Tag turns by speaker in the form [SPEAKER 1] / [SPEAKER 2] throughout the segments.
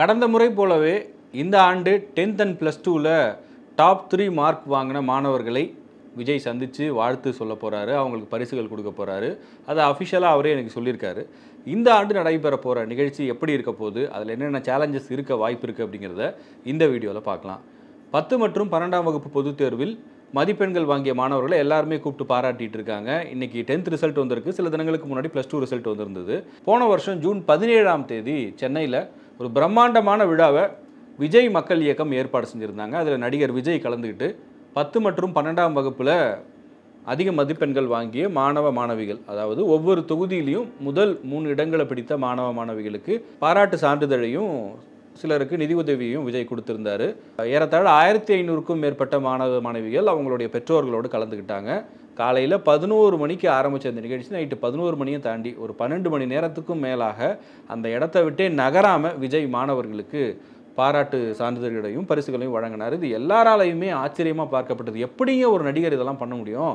[SPEAKER 1] கடந்த முறை போலவே இந்த ஆண்டு டென்த் அண்ட் ப்ளஸ் டூவில் டாப் த்ரீ மார்க் வாங்கின மாணவர்களை விஜய் சந்தித்து வாழ்த்து சொல்ல போகிறாரு அவங்களுக்கு பரிசுகள் கொடுக்க போகிறாரு அதை அஃபிஷியலாக அவரே எனக்கு சொல்லியிருக்காரு இந்த ஆண்டு நடைபெற போகிற நிகழ்ச்சி எப்படி இருக்க போகுது அதில் என்னென்ன சேலஞ்சஸ் இருக்க வாய்ப்பு இருக்குது அப்படிங்கிறத இந்த வீடியோவில் பார்க்கலாம் பத்து மற்றும் பன்னெண்டாம் வகுப்பு பொதுத் தேர்வில் மதிப்பெண்கள் வாங்கிய மாணவர்களை எல்லாருமே கூப்பிட்டு பாராட்டிட்டு இருக்காங்க இன்னைக்கு டென்த் ரிசல்ட் வந்திருக்கு சில தினங்களுக்கு முன்னாடி ப்ளஸ் டூ ரிசல்ட் வந்திருந்தது போன வருஷம் ஜூன் பதினேழாம் தேதி சென்னையில் ஒரு பிரம்மாண்டமான விழாவை விஜய் மக்கள் இயக்கம் ஏற்பாடு செஞ்சுருந்தாங்க அதில் நடிகர் விஜய் கலந்துக்கிட்டு பத்து மற்றும் பன்னெண்டாம் வகுப்பில் அதிக மதிப்பெண்கள் வாங்கிய மாணவ மாணவிகள் அதாவது ஒவ்வொரு தொகுதியிலையும் முதல் மூணு இடங்களை பிடித்த மாணவ மாணவிகளுக்கு பாராட்டு சான்றிதழையும் சிலருக்கு நிதி உதவியும் விஜய் கொடுத்துருந்தாரு ஏறத்தாழ ஆயிரத்தி ஐநூறுக்கும் மேற்பட்ட மாணவ மாணவிகள் அவங்களுடைய பெற்றோர்களோடு கலந்துக்கிட்டாங்க காலையில் பதினோரு மணிக்கு ஆரம்பித்த இந்த நிகழ்ச்சி நைட்டு பதினோரு மணியும் தாண்டி ஒரு பன்னெண்டு மணி நேரத்துக்கும் மேலாக அந்த இடத்த விட்டே நகராமல் விஜய் மாணவர்களுக்கு பாராட்டு சான்றிதழ்களையும் பரிசுகளையும் வழங்கினார் இது எல்லாராலையுமே ஆச்சரியமாக பார்க்கப்பட்டது எப்படிங்க ஒரு நடிகர் இதெல்லாம் பண்ண முடியும்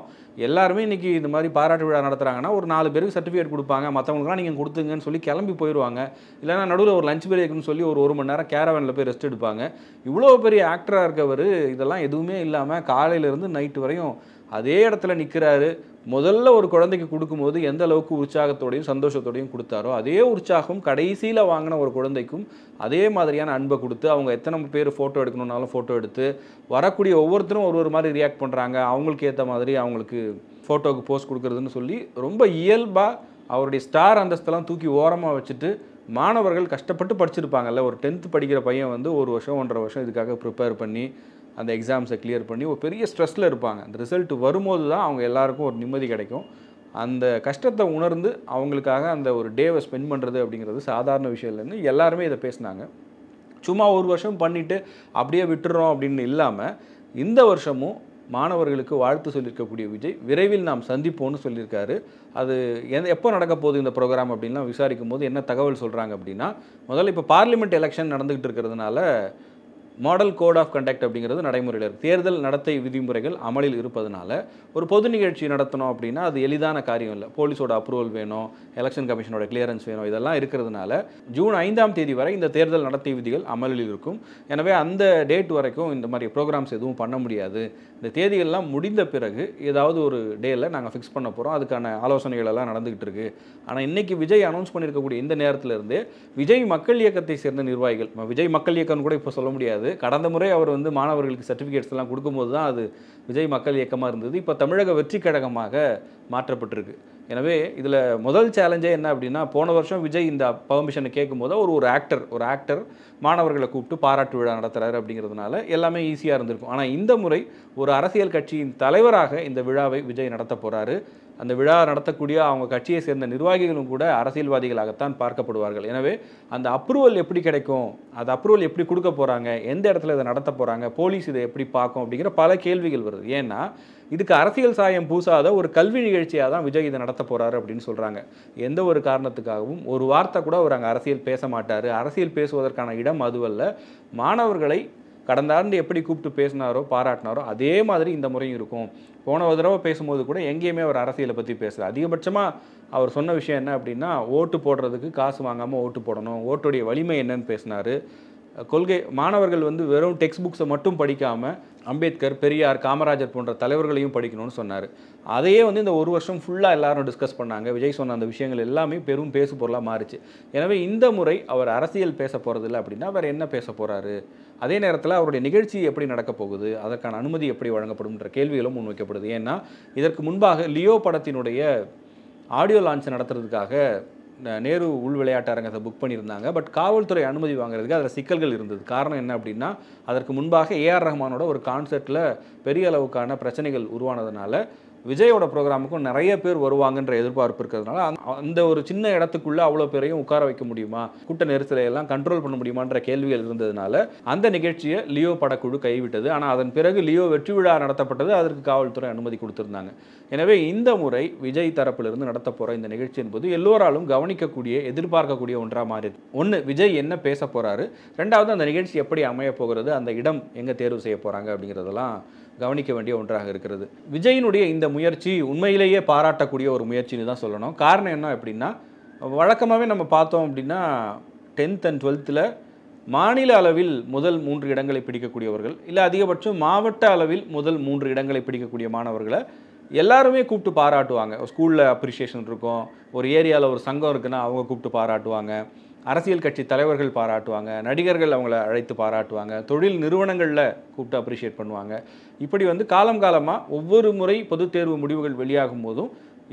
[SPEAKER 1] எல்லாருமே இன்றைக்கி இந்த மாதிரி பாராட்டு விழா நடத்துகிறாங்கன்னா ஒரு நாலு பேருக்கு சர்டிஃபிகேட் கொடுப்பாங்க மற்றவங்களுக்குலாம் நீங்கள் கொடுத்துங்கன்னு சொல்லி கிளம்பி போயிடுவாங்க இல்லைனா நடுவில் ஒரு லஞ்ச் பிரேக்குன்னு சொல்லி ஒரு ஒரு மணி நேரம் கேரவனில் போய் ரெஸ்ட் எடுப்பாங்க இவ்வளோ பெரிய ஆக்டராக இருக்கவர் இதெல்லாம் எதுவுமே இல்லாமல் காலையிலேருந்து நைட்டு வரையும் அதே இடத்துல நிற்கிறாரு முதல்ல ஒரு குழந்தைக்கு கொடுக்கும்போது எந்த அளவுக்கு உற்சாகத்தோடையும் சந்தோஷத்தோடையும் கொடுத்தாரோ அதே உற்சாகம் கடைசியில் வாங்கின ஒரு குழந்தைக்கும் அதே மாதிரியான அன்பை கொடுத்து அவங்க எத்தனை பேர் ஃபோட்டோ எடுக்கணுன்னாலும் ஃபோட்டோ எடுத்து வரக்கூடிய ஒவ்வொருத்தரும் ஒரு ஒரு மாதிரி ரியாக்ட் பண்ணுறாங்க அவங்களுக்கு ஏற்ற மாதிரி அவங்களுக்கு ஃபோட்டோவுக்கு போஸ்ட் கொடுக்குறதுன்னு சொல்லி ரொம்ப இயல்பாக அவருடைய ஸ்டார் அந்தஸ்தெல்லாம் தூக்கி ஓரமாக வச்சுட்டு மாணவர்கள் கஷ்டப்பட்டு படிச்சிருப்பாங்கல்ல ஒரு டென்த்து படிக்கிற பையன் வந்து ஒரு வருஷம் ஒன்றரை வருஷம் இதுக்காக ப்ரிப்பேர் பண்ணி அந்த எக்ஸாம்ஸை கிளியர் பண்ணி ஒரு பெரிய ஸ்ட்ரெஸ்ஸில் இருப்பாங்க அந்த ரிசல்ட் வரும்போது தான் அவங்க எல்லாருக்கும் ஒரு நிம்மதி கிடைக்கும் அந்த கஷ்டத்தை உணர்ந்து அவங்களுக்காக அந்த ஒரு டேவை ஸ்பெண்ட் பண்ணுறது அப்படிங்கிறது சாதாரண விஷயம் இல்லைன்னு எல்லாருமே இதை பேசினாங்க சும்மா ஒரு வருஷம் பண்ணிவிட்டு அப்படியே விட்டுறோம் அப்படின்னு இல்லாமல் இந்த வருஷமும் மாணவர்களுக்கு வாழ்த்து சொல்லியிருக்கக்கூடிய விஜய் விரைவில் நாம் சந்திப்போம்னு சொல்லியிருக்காரு அது எந்த எப்போ நடக்க போகுது இந்த ப்ரோக்ராம் அப்படின்லாம் விசாரிக்கும் போது என்ன தகவல் சொல்கிறாங்க அப்படின்னா முதல்ல இப்போ பார்லிமெண்ட் எலெக்ஷன் நடந்துக்கிட்டு இருக்கிறதுனால மாடல் கோட் ஆஃப் கண்டக்ட் அப்படிங்கிறது நடைமுறையில் இருக்குது தேர்தல் நடத்தை விதிமுறைகள் அமலில் இருப்பதனால ஒரு பொது நிகழ்ச்சி நடத்தணும் அப்படின்னா அது எளிதான காரியம் இல்லை போலீஸோட அப்ரூவல் வேணும் எலெக்ஷன் கமிஷனோட கிளியரன்ஸ் வேணும் இதெல்லாம் இருக்கிறதுனால ஜூன் ஐந்தாம் தேதி வரை இந்த தேர்தல் நடத்தை விதிகள் அமலில் இருக்கும் எனவே அந்த டேட் வரைக்கும் இந்த மாதிரி ப்ரோக்ராம்ஸ் எதுவும் பண்ண முடியாது இந்த தேதிகள்லாம் முடிந்த பிறகு ஏதாவது ஒரு டேயில் நாங்கள் ஃபிக்ஸ் பண்ண போகிறோம் அதுக்கான ஆலோசனைகள் எல்லாம் நடந்துகிட்டு இருக்கு ஆனால் இன்றைக்கி விஜய் அனௌன்ஸ் பண்ணியிருக்கக்கூடிய இந்த நேரத்தில் விஜய் மக்கள் இயக்கத்தை சேர்ந்த நிர்வாகிகள் விஜய் மக்கள் இயக்கம்னு கூட இப்போ சொல்ல முடியாது இருந்தது கடந்த முறை அவர் வந்து மாணவர்களுக்கு சர்டிஃபிகேட்ஸ் எல்லாம் கொடுக்கும்போது தான் அது விஜய் மக்கள் இயக்கமாக இருந்தது இப்போ தமிழக வெற்றி கழகமாக மாற்றப்பட்டிருக்கு எனவே இதில் முதல் சேலஞ்சே என்ன அப்படின்னா போன வருஷம் விஜய் இந்த பர்மிஷனை கேட்கும் போது ஒரு ஒரு ஆக்டர் ஒரு ஆக்டர் மாணவர்களை கூப்பிட்டு பாராட்டு விழா நடத்துகிறாரு அப்படிங்கிறதுனால எல்லாமே ஈஸியாக இருந்திருக்கும் ஆனால் இந்த முறை ஒரு அரசியல் கட்சியின் தலைவராக இந்த விழாவை விஜய் நடத்த போகிறாரு அந்த விழா நடத்தக்கூடிய அவங்க கட்சியை சேர்ந்த நிர்வாகிகளும் கூட அரசியல்வாதிகளாகத்தான் பார்க்கப்படுவார்கள் எனவே அந்த அப்ரூவல் எப்படி கிடைக்கும் அது அப்ரூவல் எப்படி கொடுக்க போகிறாங்க எந்த இடத்துல இதை நடத்த போகிறாங்க போலீஸ் இதை எப்படி பார்க்கும் அப்படிங்கிற பல கேள்விகள் வருது ஏன்னா இதுக்கு அரசியல் சாயம் பூசாத ஒரு கல்வி நிகழ்ச்சியாக தான் விஜய் இதை நடத்த போகிறாரு அப்படின்னு சொல்கிறாங்க எந்த ஒரு காரணத்துக்காகவும் ஒரு வார்த்தை கூட அவர் அங்கே அரசியல் பேச மாட்டார் அரசியல் பேசுவதற்கான இடம் அதுவல்ல மாணவர்களை கடந்த ஆண்டு எப்படி கூப்பிட்டு பேசினாரோ பாராட்டினாரோ அதே மாதிரி இந்த முறையும் இருக்கும் போன தடவை பேசும்போது கூட எங்கேயுமே அவர் அரசியலை பற்றி பேசுகிறார் அதிகபட்சமாக அவர் சொன்ன விஷயம் என்ன அப்படின்னா ஓட்டு போடுறதுக்கு காசு வாங்காமல் ஓட்டு போடணும் ஓட்டுடைய வலிமை என்னன்னு பேசினார் கொள்கை மாணவர்கள் வந்து வெறும் டெக்ஸ்ட் புக்ஸை மட்டும் படிக்காமல் அம்பேத்கர் பெரியார் காமராஜர் போன்ற தலைவர்களையும் படிக்கணும்னு சொன்னார் அதையே வந்து இந்த ஒரு வருஷம் ஃபுல்லாக எல்லாரும் டிஸ்கஸ் பண்ணாங்க விஜய் சொன்ன அந்த விஷயங்கள் எல்லாமே பெரும் பேசு பொருளாக மாறிச்சு எனவே இந்த முறை அவர் அரசியல் பேச போகிறதில்ல அப்படின்னா அவர் என்ன பேச போகிறாரு அதே நேரத்தில் அவருடைய நிகழ்ச்சி எப்படி நடக்க போகுது அதற்கான அனுமதி எப்படி வழங்கப்படும்ன்ற கேள்விகளும் முன்வைக்கப்படுது ஏன்னா இதற்கு முன்பாக லியோ படத்தினுடைய ஆடியோ லான்ச் நடத்துறதுக்காக நேரு உள் விளையாட்டு அரங்கத்தை புக் பண்ணியிருந்தாங்க பட் காவல்துறை அனுமதி வாங்குறதுக்கு அதில் சிக்கல்கள் இருந்தது காரணம் என்ன அப்படின்னா அதற்கு முன்பாக ஏஆர் ரஹ்மானோட ஒரு கான்சர்ட்டில் பெரிய அளவுக்கான பிரச்சனைகள் உருவானதுனால விஜயோட ப்ரோக்ராமுக்கும் நிறைய பேர் வருவாங்கன்ற எதிர்பார்ப்பு இருக்கிறதுனால அந்த ஒரு சின்ன இடத்துக்குள்ளே அவ்வளோ பேரையும் உட்கார வைக்க முடியுமா கூட்ட நெரிசலை எல்லாம் கண்ட்ரோல் பண்ண முடியுமான்ற கேள்விகள் இருந்ததுனால அந்த நிகழ்ச்சியை லியோ படக்குழு கைவிட்டது ஆனால் அதன் பிறகு லியோ வெற்றி விழா நடத்தப்பட்டது அதற்கு காவல்துறை அனுமதி கொடுத்துருந்தாங்க எனவே இந்த முறை விஜய் தரப்பிலிருந்து நடத்த போகிற இந்த நிகழ்ச்சி என்பது எல்லோராலும் கவனிக்கக்கூடிய எதிர்பார்க்கக்கூடிய ஒன்றாக மாறியது ஒன்று விஜய் என்ன பேச போகிறாரு ரெண்டாவது அந்த நிகழ்ச்சி எப்படி அமைய போகிறது அந்த இடம் எங்கே தேர்வு செய்ய போகிறாங்க அப்படிங்கிறதெல்லாம் கவனிக்க வேண்டிய ஒன்றாக இருக்கிறது விஜயினுடைய இந்த முயற்சி உண்மையிலேயே பாராட்டக்கூடிய ஒரு முயற்சின்னு தான் சொல்லணும் காரணம் என்ன அப்படின்னா வழக்கமாகவே நம்ம பார்த்தோம் அப்படின்னா டென்த் அண்ட் டுவெல்த்தில் மாநில அளவில் முதல் மூன்று இடங்களை பிடிக்கக்கூடியவர்கள் இல்லை அதிகபட்சம் மாவட்ட அளவில் முதல் மூன்று இடங்களை பிடிக்கக்கூடிய மாணவர்களை எல்லாருமே கூப்பிட்டு பாராட்டுவாங்க ஸ்கூலில் அப்ரிஷியேஷன் இருக்கும் ஒரு ஏரியாவில் ஒரு சங்கம் இருக்குன்னா அவங்க கூப்பிட்டு பாராட்டுவாங்க அரசியல் கட்சி தலைவர்கள் பாராட்டுவாங்க நடிகர்கள் அவங்கள அழைத்து பாராட்டுவாங்க தொழில் நிறுவனங்களில் கூப்பிட்டு அப்ரிஷியேட் பண்ணுவாங்க இப்படி வந்து காலம் காலமாக ஒவ்வொரு முறை பொது தேர்வு முடிவுகள் வெளியாகும் போதும்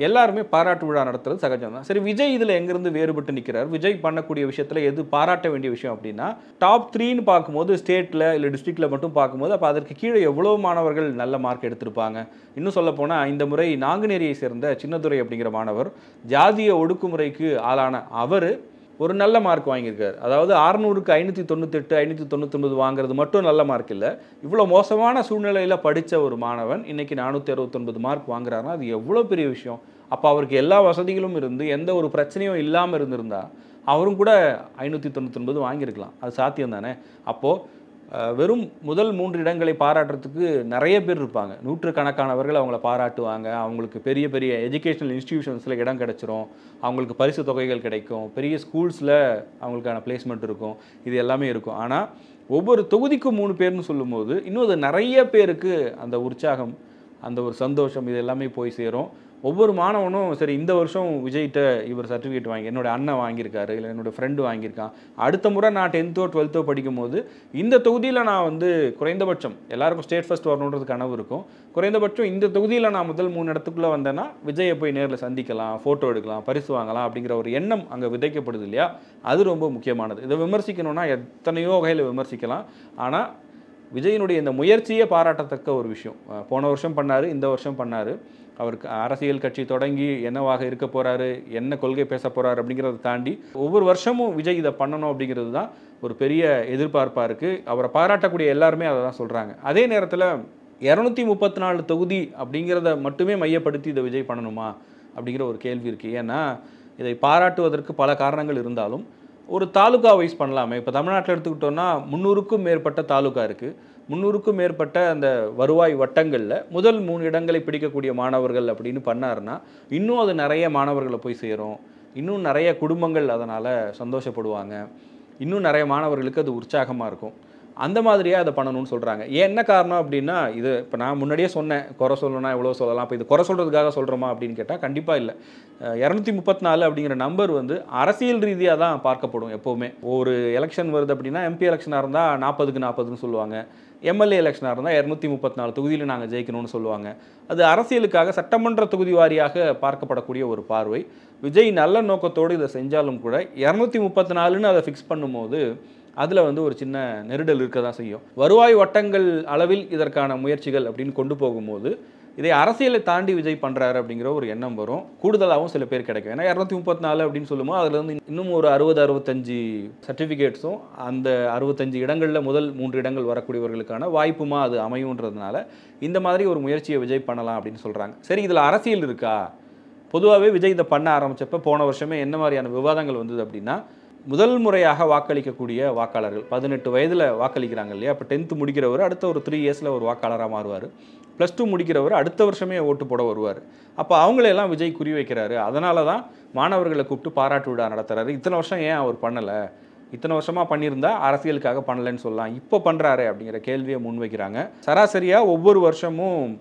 [SPEAKER 1] எல்லாருமே பாராட்டு விழா நடத்துறது சகஜம் தான் சரி விஜய் இதில் எங்கேருந்து வேறுபட்டு நிற்கிறார் விஜய் பண்ணக்கூடிய விஷயத்தில் எது பாராட்ட வேண்டிய விஷயம் அப்படின்னா டாப் த்ரீன்னு பார்க்கும்போது ஸ்டேட்டில் இல்லை டிஸ்ட்ரிக்டில் மட்டும் பார்க்கும்போது அப்போ அதற்கு கீழே எவ்வளோ மாணவர்கள் நல்ல மார்க் எடுத்திருப்பாங்க இன்னும் சொல்லப்போனால் இந்த முறை நாங்குநேரியை சேர்ந்த சின்னதுரை அப்படிங்கிற மாணவர் ஜாதிய ஒடுக்குமுறைக்கு ஆளான அவர் ஒரு நல்ல மார்க் வாங்கியிருக்காரு அதாவது அறநூறுக்கு ஐநூற்றி தொண்ணூத்தெட்டு ஐநூற்றி தொண்ணூத்தொம்பது வாங்குறது மட்டும் நல்ல மார்க் இல்லை இவ்வளோ மோசமான சூழ்நிலையில் படித்த ஒரு மாணவன் இன்றைக்கி நானூற்றி அறுபத்தொன்பது மார்க் வாங்குறாருன்னா அது எவ்வளோ பெரிய விஷயம் அப்போ அவருக்கு எல்லா வசதிகளும் இருந்து எந்த ஒரு பிரச்சனையும் இல்லாமல் இருந்திருந்தா அவரும் கூட ஐநூற்றி தொண்ணூத்தொன்பது வாங்கியிருக்கலாம் அது சாத்தியம் தானே அப்போது வெறும் முதல் மூன்று இடங்களை பாராட்டுறதுக்கு நிறைய பேர் இருப்பாங்க நூற்றுக்கணக்கானவர்கள் அவங்கள பாராட்டுவாங்க அவங்களுக்கு பெரிய பெரிய எஜுகேஷனல் இன்ஸ்டிடியூஷன்ஸில் இடம் கிடச்சிரும் அவங்களுக்கு பரிசு தொகைகள் கிடைக்கும் பெரிய ஸ்கூல்ஸில் அவங்களுக்கான பிளேஸ்மெண்ட் இருக்கும் இது எல்லாமே இருக்கும் ஆனால் ஒவ்வொரு தொகுதிக்கும் மூணு பேர்னு சொல்லும்போது இன்னும் அது நிறைய பேருக்கு அந்த உற்சாகம் அந்த ஒரு சந்தோஷம் இது எல்லாமே போய் சேரும் ஒவ்வொரு மாணவனும் சரி இந்த வருஷம் விஜய்கிட்ட இவர் சர்டிஃபிகேட் வாங்கி என்னோட அண்ணன் வாங்கியிருக்காரு இல்லை என்னோடய ஃப்ரெண்டு வாங்கியிருக்கான் அடுத்த முறை நான் டென்த்தோ டுவெல்த்தோ படிக்கும் போது இந்த தொகுதியில் நான் வந்து குறைந்தபட்சம் எல்லாருக்கும் ஸ்டேட் ஃபஸ்ட் வரணுன்றது கனவு இருக்கும் குறைந்தபட்சம் இந்த தொகுதியில் நான் முதல் மூணு இடத்துக்குள்ளே வந்தேன்னா விஜயை போய் நேரில் சந்திக்கலாம் ஃபோட்டோ எடுக்கலாம் பரிசு வாங்கலாம் அப்படிங்கிற ஒரு எண்ணம் அங்கே விதைக்கப்படுது இல்லையா அது ரொம்ப முக்கியமானது இதை விமர்சிக்கணும்னா எத்தனையோ வகையில் விமர்சிக்கலாம் ஆனால் விஜயனுடைய இந்த முயற்சியே பாராட்டத்தக்க ஒரு விஷயம் போன வருஷம் பண்ணார் இந்த வருஷம் பண்ணார் அவருக்கு அரசியல் கட்சி தொடங்கி என்னவாக இருக்க போகிறாரு என்ன கொள்கை பேச போகிறாரு அப்படிங்கிறத தாண்டி ஒவ்வொரு வருஷமும் விஜய் இதை பண்ணணும் அப்படிங்கிறது தான் ஒரு பெரிய எதிர்பார்ப்பாக இருக்குது அவரை பாராட்டக்கூடிய எல்லாருமே அதை தான் சொல்கிறாங்க அதே நேரத்தில் இரநூத்தி முப்பத்தி நாலு தொகுதி அப்படிங்கிறத மட்டுமே மையப்படுத்தி இதை விஜய் பண்ணணுமா அப்படிங்கிற ஒரு கேள்வி இருக்குது ஏன்னா இதை பாராட்டுவதற்கு பல காரணங்கள் இருந்தாலும் ஒரு தாலுகா வைஸ் பண்ணலாமே இப்போ தமிழ்நாட்டில் எடுத்துக்கிட்டோன்னா முந்நூறுக்கும் மேற்பட்ட தாலுகா இருக்குது முந்நூறுக்கும் மேற்பட்ட அந்த வருவாய் வட்டங்களில் முதல் மூணு இடங்களை பிடிக்கக்கூடிய மாணவர்கள் அப்படின்னு பண்ணார்னா இன்னும் அது நிறைய மாணவர்களை போய் சேரும் இன்னும் நிறைய குடும்பங்கள் அதனால் சந்தோஷப்படுவாங்க இன்னும் நிறைய மாணவர்களுக்கு அது உற்சாகமாக இருக்கும் அந்த மாதிரியே அதை பண்ணணும்னு சொல்கிறாங்க ஏன் என்ன காரணம் அப்படின்னா இது இப்போ நான் முன்னாடியே சொன்னேன் குறை சொல்லணும்னா எவ்வளோ சொல்லலாம் இப்போ இது குறை சொல்கிறதுக்காக சொல்கிறோமா அப்படின்னு கேட்டால் கண்டிப்பாக இல்லை இரநூத்தி முப்பத்தி நாலு அப்படிங்கிற நம்பர் வந்து அரசியல் ரீதியாக தான் பார்க்கப்படும் எப்போவுமே ஒரு எலெக்ஷன் வருது அப்படின்னா எம்பி எலெக்ஷனாக இருந்தால் நாற்பதுக்கு நாற்பதுன்னு சொல்லுவாங்க எம்எல்ஏ எலெக்ஷனாக இருந்தால் இரநூத்தி முப்பத்தி நாலு தொகுதியில் நாங்கள் ஜெயிக்கணும்னு சொல்லுவாங்க அது அரசியலுக்காக சட்டமன்ற தொகுதி வாரியாக பார்க்கப்படக்கூடிய ஒரு பார்வை விஜய் நல்ல நோக்கத்தோடு இதை செஞ்சாலும் கூட இரநூத்தி முப்பத்தி நாலுன்னு அதை ஃபிக்ஸ் பண்ணும்போது அதில் வந்து ஒரு சின்ன நெருடல் இருக்க தான் செய்யும் வருவாய் வட்டங்கள் அளவில் இதற்கான முயற்சிகள் அப்படின்னு கொண்டு போகும்போது இதை அரசியலை தாண்டி விஜய் பண்ணுறாரு அப்படிங்கிற ஒரு எண்ணம் வரும் கூடுதலாகவும் சில பேர் கிடைக்கும் ஏன்னா இரநூத்தி முப்பத்தி நாலு அப்படின்னு சொல்லுமோ அதுலேருந்து இன்னும் ஒரு அறுபது அறுபத்தஞ்சு சர்டிஃபிகேட்ஸும் அந்த அறுபத்தஞ்சு இடங்களில் முதல் மூன்று இடங்கள் வரக்கூடியவர்களுக்கான வாய்ப்புமா அது அமையுன்றதுனால இந்த மாதிரி ஒரு முயற்சியை விஜய் பண்ணலாம் அப்படின்னு சொல்கிறாங்க சரி இதில் அரசியல் இருக்கா பொதுவாகவே விஜய் இதை பண்ண ஆரம்பித்தப்போ போன வருஷமே என்ன மாதிரியான விவாதங்கள் வந்தது அப்படின்னா முதல் முறையாக வாக்களிக்கக்கூடிய வாக்காளர்கள் பதினெட்டு வயதில் வாக்களிக்கிறாங்க இல்லையா அப்போ டென்த்து முடிக்கிறவர் அடுத்த ஒரு த்ரீ இயர்ஸில் ஒரு வாக்காளராக மாறுவார் ப்ளஸ் டூ முடிக்கிறவர் அடுத்த வருஷமே ஓட்டு போட வருவார் அப்போ அவங்களையெல்லாம் விஜய் குறி வைக்கிறாரு அதனால தான் மாணவர்களை கூப்பிட்டு பாராட்டு விழா நடத்துகிறாரு இத்தனை வருஷம் ஏன் அவர் பண்ணலை இத்தனை வருஷமாக பண்ணியிருந்தா அரசியலுக்காக பண்ணலைன்னு சொல்லலாம் இப்போ பண்ணுறாரு அப்படிங்கிற கேள்வியை முன்வைக்கிறாங்க சராசரியாக ஒவ்வொரு வருஷமும்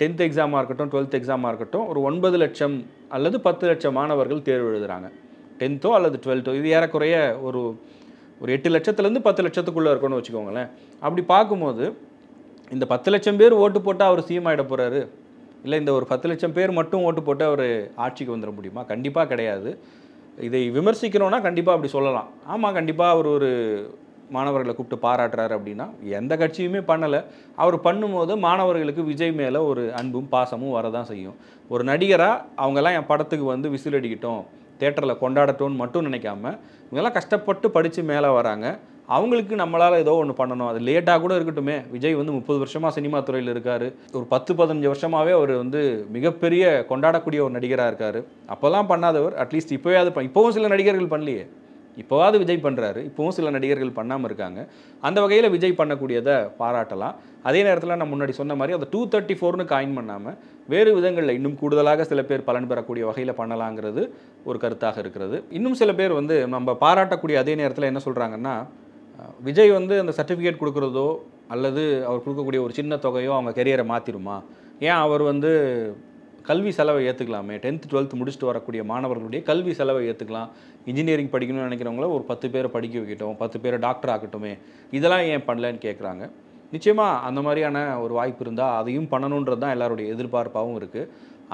[SPEAKER 1] டென்த் எக்ஸாமாக இருக்கட்டும் டுவெல்த் எக்ஸாமாக இருக்கட்டும் ஒரு ஒன்பது லட்சம் அல்லது பத்து லட்சம் மாணவர்கள் தேர்வு எழுதுகிறாங்க டென்த்தோ அல்லது டுவெல்த்தோ இது ஏறக்குறைய ஒரு ஒரு எட்டு லட்சத்துலேருந்து பத்து லட்சத்துக்குள்ளே இருக்கணும்னு வச்சுக்கோங்களேன் அப்படி பார்க்கும்போது இந்த பத்து லட்சம் பேர் ஓட்டு போட்டால் அவர் சீம் ஆகிட போகிறாரு இல்லை இந்த ஒரு பத்து லட்சம் பேர் மட்டும் ஓட்டு போட்டு அவர் ஆட்சிக்கு வந்துட முடியுமா கண்டிப்பாக கிடையாது இதை விமர்சிக்கணும்னா கண்டிப்பாக அப்படி சொல்லலாம் ஆமாம் கண்டிப்பாக அவர் ஒரு மாணவர்களை கூப்பிட்டு பாராட்டுறாரு அப்படின்னா எந்த கட்சியுமே பண்ணலை அவர் பண்ணும்போது மாணவர்களுக்கு விஜய் மேலே ஒரு அன்பும் பாசமும் வரதான் செய்யும் ஒரு நடிகராக அவங்கெல்லாம் என் படத்துக்கு வந்து விசில் தேட்டரில் கொண்டாடட்டும்னு மட்டும் நினைக்காம இவங்கெல்லாம் கஷ்டப்பட்டு படித்து மேலே வராங்க அவங்களுக்கு நம்மளால் ஏதோ ஒன்று பண்ணணும் அது லேட்டாக கூட இருக்கட்டும் விஜய் வந்து முப்பது வருஷமாக சினிமா துறையில் இருக்கார் ஒரு பத்து பதினஞ்சு வருஷமாகவே அவர் வந்து மிகப்பெரிய கொண்டாடக்கூடிய ஒரு நடிகராக இருக்கார் அப்போல்லாம் பண்ணாதவர் அட்லீஸ்ட் அது இப்போவும் சில நடிகர்கள் பண்ணலையே இப்போவாவது விஜய் பண்ணுறாரு இப்போவும் சில நடிகர்கள் பண்ணாமல் இருக்காங்க அந்த வகையில் விஜய் பண்ணக்கூடியதை பாராட்டலாம் அதே நேரத்தில் நான் முன்னாடி சொன்ன மாதிரி அந்த டூ தேர்ட்டி ஃபோர்னு காயின் பண்ணாமல் வேறு விதங்களில் இன்னும் கூடுதலாக சில பேர் பலன் பெறக்கூடிய வகையில் பண்ணலாங்கிறது ஒரு கருத்தாக இருக்கிறது இன்னும் சில பேர் வந்து நம்ம பாராட்டக்கூடிய அதே நேரத்தில் என்ன சொல்கிறாங்கன்னா விஜய் வந்து அந்த சர்டிஃபிகேட் கொடுக்குறதோ அல்லது அவர் கொடுக்கக்கூடிய ஒரு சின்ன தொகையோ அவங்க கெரியரை மாற்றிடுமா ஏன் அவர் வந்து கல்வி செலவை ஏற்றுக்கலாமே டென்த் டுவெல்த் முடிச்சுட்டு வரக்கூடிய மாணவர்களுடைய கல்வி செலவை ஏற்றுக்கலாம் இன்ஜினியரிங் படிக்கணும்னு நினைக்கிறவங்கள ஒரு பத்து பேரை படிக்க வைக்கட்டும் பத்து பேரை டாக்டர் ஆகட்டும் இதெல்லாம் ஏன் பண்ணலன்னு கேட்குறாங்க நிச்சயமாக அந்த மாதிரியான ஒரு வாய்ப்பு இருந்தால் அதையும் பண்ணணுன்றது தான் எல்லாருடைய எதிர்பார்ப்பாகவும் இருக்குது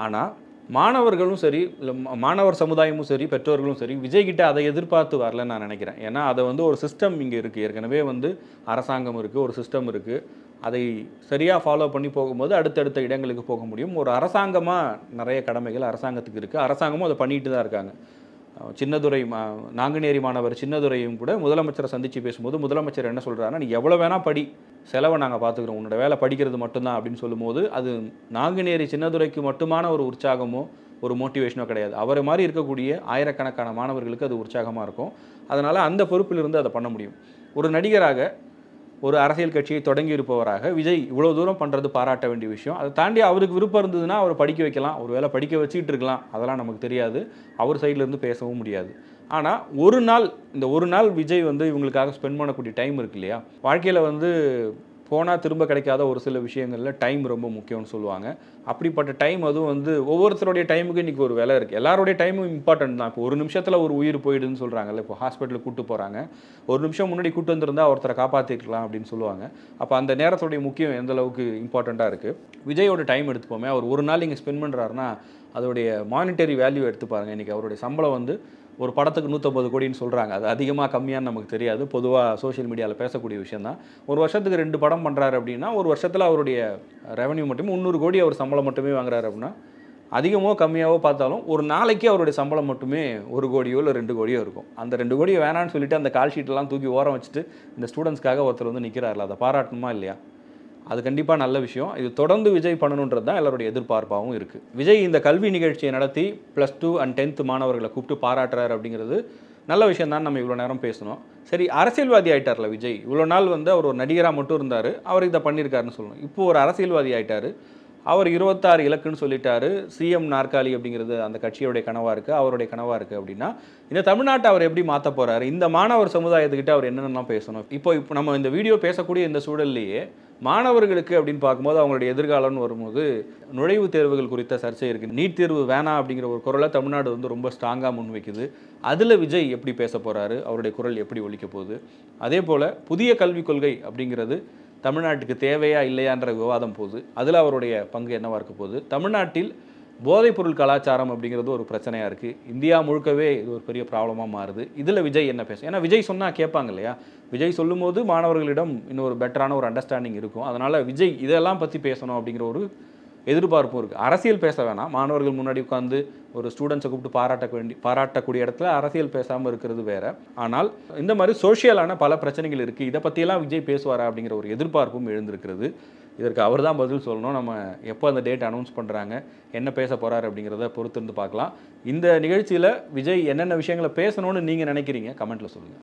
[SPEAKER 1] ஆனால் மாணவர்களும் சரி இல்லை மாணவர் சமுதாயமும் சரி பெற்றோர்களும் சரி விஜய்கிட்ட அதை எதிர்பார்த்து வரலன்னு நான் நினைக்கிறேன் ஏன்னா அதை வந்து ஒரு சிஸ்டம் இங்கே இருக்குது ஏற்கனவே வந்து அரசாங்கம் இருக்குது ஒரு சிஸ்டம் இருக்குது அதை சரியாக ஃபாலோ பண்ணி போகும்போது அடுத்தடுத்த இடங்களுக்கு போக முடியும் ஒரு அரசாங்கமாக நிறைய கடமைகள் அரசாங்கத்துக்கு இருக்குது அரசாங்கமும் அதை பண்ணிட்டு தான் இருக்காங்க சின்னதுரை நாங்குநேரி மாணவர் சின்னதுரையும் கூட முதலமைச்சரை சந்தித்து பேசும்போது முதலமைச்சர் என்ன சொல்கிறாருன்னா நீ எவ்வளோ வேணால் படி செலவை நாங்கள் பார்த்துக்குறோம் உன்னோட வேலை படிக்கிறது மட்டும்தான் அப்படின்னு சொல்லும்போது அது நாங்குநேரி சின்னதுரைக்கு மட்டுமான ஒரு உற்சாகமோ ஒரு மோட்டிவேஷனோ கிடையாது அவர் மாதிரி இருக்கக்கூடிய ஆயிரக்கணக்கான மாணவர்களுக்கு அது உற்சாகமாக இருக்கும் அதனால் அந்த பொறுப்பிலிருந்து அதை பண்ண முடியும் ஒரு நடிகராக ஒரு அரசியல் கட்சியை தொடங்கி இருப்பவராக விஜய் இவ்வளோ தூரம் பண்ணுறது பாராட்ட வேண்டிய விஷயம் அதை தாண்டி அவருக்கு விருப்பம் இருந்ததுன்னா அவர் படிக்க வைக்கலாம் ஒரு வேலை படிக்க வச்சுக்கிட்டு இருக்கலாம் அதெல்லாம் நமக்கு தெரியாது அவர் சைட்லேருந்து பேசவும் முடியாது ஆனால் ஒரு நாள் இந்த ஒரு நாள் விஜய் வந்து இவங்களுக்காக ஸ்பெண்ட் பண்ணக்கூடிய டைம் இருக்கு இல்லையா வாழ்க்கையில் வந்து போனால் திரும்ப கிடைக்காத ஒரு சில விஷயங்களில் டைம் ரொம்ப முக்கியம்னு சொல்லுவாங்க அப்படிப்பட்ட டைம் அதுவும் வந்து ஒவ்வொருத்தருடைய டைமுக்கு இன்றைக்கி ஒரு விலை இருக்குது எல்லாருடைய டைமும் இம்பார்ட்டன்ட் தான் இப்போ ஒரு நிமிஷத்தில் ஒரு உயிர் போயிடுன்னு சொல்கிறாங்கல்ல இப்போ ஹாஸ்பிட்டலுக்கு கூப்பிட்டு போகிறாங்க ஒரு நிமிஷம் முன்னாடி கூட்டு வந்திருந்தால் ஒருத்தரை காப்பாற்றிக்கலாம் அப்படின்னு சொல்லுவாங்க அப்போ அந்த நேரத்துடைய முக்கியம் எந்த அளவுக்கு இம்பார்ட்டண்ட்டாக இருக்குது விஜயோட டைம் எடுத்துப்போமே அவர் ஒரு நாள் இங்கே ஸ்பெண்ட் பண்ணுறாருன்னா அதோடைய மானிட்டரி வேல்யூ எடுத்து பாருங்கள் இன்றைக்கி அவருடைய சம்பளம் வந்து ஒரு படத்துக்கு நூற்றம்பது கோடின்னு சொல்கிறாங்க அது அதிகமாக கம்மியானு நமக்கு தெரியாது பொதுவாக சோஷியல் மீடியாவில் பேசக்கூடிய விஷயம் தான் ஒரு வருஷத்துக்கு ரெண்டு படம் பண்ணுறாரு அப்படின்னா ஒரு வருஷத்தில் அவருடைய ரெவன்யூ மட்டுமே முந்நூறு கோடி அவர் சம்பளம் மட்டுமே வாங்குறாரு அப்படின்னா அதிகமோ கம்மியாகவோ பார்த்தாலும் ஒரு நாளைக்கு அவருடைய சம்பளம் மட்டுமே ஒரு கோடியோ இல்லை ரெண்டு கோடியோ இருக்கும் அந்த ரெண்டு கோடியை வேணான்னு சொல்லிட்டு அந்த கால் ஷீட்டெல்லாம் தூக்கி ஓரம் வச்சுட்டு இந்த ஸ்டூடெண்ட்ஸ்க்காக ஒருத்தர் வந்து நிற்கிறாரில்ல அதை பாராட்டணுமா இல்லையா அது கண்டிப்பாக நல்ல விஷயம் இது தொடர்ந்து விஜய் பண்ணணுன்றது தான் எல்லாருடைய எதிர்பார்ப்பாகவும் இருக்குது விஜய் இந்த கல்வி நிகழ்ச்சியை நடத்தி ப்ளஸ் டூ அண்ட் டென்த்து மாணவர்களை கூப்பிட்டு பாராட்டுறாரு அப்படிங்கிறது நல்ல விஷயம் தான் நம்ம இவ்வளோ நேரம் பேசணும் சரி அரசியல்வாதி ஆகிட்டார்ல விஜய் இவ்வளோ நாள் வந்து அவர் ஒரு நடிகராக மட்டும் இருந்தார் அவர் இதை பண்ணியிருக்காருன்னு சொல்லணும் இப்போது ஒரு அரசியல்வாதி ஆகிட்டார் அவர் இருபத்தாறு இலக்குன்னு சொல்லிட்டாரு சிஎம் நாற்காலி அப்படிங்கிறது அந்த கட்சியோடைய கனவாக இருக்குது அவருடைய கனவாக இருக்குது அப்படின்னா இந்த தமிழ்நாட்டை அவர் எப்படி மாற்ற போகிறாரு இந்த மாணவர் சமுதாயத்துக்கிட்ட அவர் என்னென்னலாம் பேசணும் இப்போ இப்போ நம்ம இந்த வீடியோ பேசக்கூடிய இந்த சூழல்லையே மாணவர்களுக்கு அப்படின்னு பார்க்கும்போது அவங்களுடைய எதிர்காலம்னு வரும்போது நுழைவுத் தேர்வுகள் குறித்த சர்ச்சை இருக்குது நீட் தேர்வு வேணாம் அப்படிங்கிற ஒரு குரலை தமிழ்நாடு வந்து ரொம்ப ஸ்ட்ராங்காக முன்வைக்குது அதில் விஜய் எப்படி பேச போகிறாரு அவருடைய குரல் எப்படி ஒழிக்க போகுது அதே போல் புதிய கல்விக் கொள்கை அப்படிங்கிறது தமிழ்நாட்டுக்கு தேவையா இல்லையான்ற விவாதம் போகுது அதில் அவருடைய பங்கு என்னவாக இருக்க போகுது தமிழ்நாட்டில் போதைப்பொருள் கலாச்சாரம் அப்படிங்கிறது ஒரு பிரச்சனையாக இருக்குது இந்தியா முழுக்கவே இது ஒரு பெரிய ப்ராப்ளமாக மாறுது இதில் விஜய் என்ன பேசும் ஏன்னா விஜய் சொன்னால் கேட்பாங்க இல்லையா விஜய் சொல்லும்போது மாணவர்களிடம் இன்னொரு பெட்டரான ஒரு அண்டர்ஸ்டாண்டிங் இருக்கும் அதனால் விஜய் இதெல்லாம் பற்றி பேசணும் அப்படிங்கிற ஒரு எதிர்பார்ப்பும் இருக்குது அரசியல் பேச வேணாம் மாணவர்கள் முன்னாடி உட்காந்து ஒரு ஸ்டூடெண்ட்ஸை கூப்பிட்டு பாராட்ட வேண்டி பாராட்டக்கூடிய இடத்துல அரசியல் பேசாமல் இருக்கிறது வேற ஆனால் இந்த மாதிரி சோஷியலான பல பிரச்சனைகள் இருக்குது இதை பற்றியெல்லாம் விஜய் பேசுவாரா அப்படிங்கிற ஒரு எதிர்பார்ப்பும் எழுந்திருக்கிறது இதற்கு அவர் தான் பதில் சொல்லணும் நம்ம எப்போ அந்த டேட் அனௌன்ஸ் பண்ணுறாங்க என்ன பேச போகிறாரு அப்படிங்கிறத பொறுத்திருந்து பார்க்கலாம் இந்த நிகழ்ச்சியில் விஜய் என்னென்ன விஷயங்களை பேசணும்னு நீங்கள் நினைக்கிறீங்க கமெண்ட்டில் சொல்லுங்கள்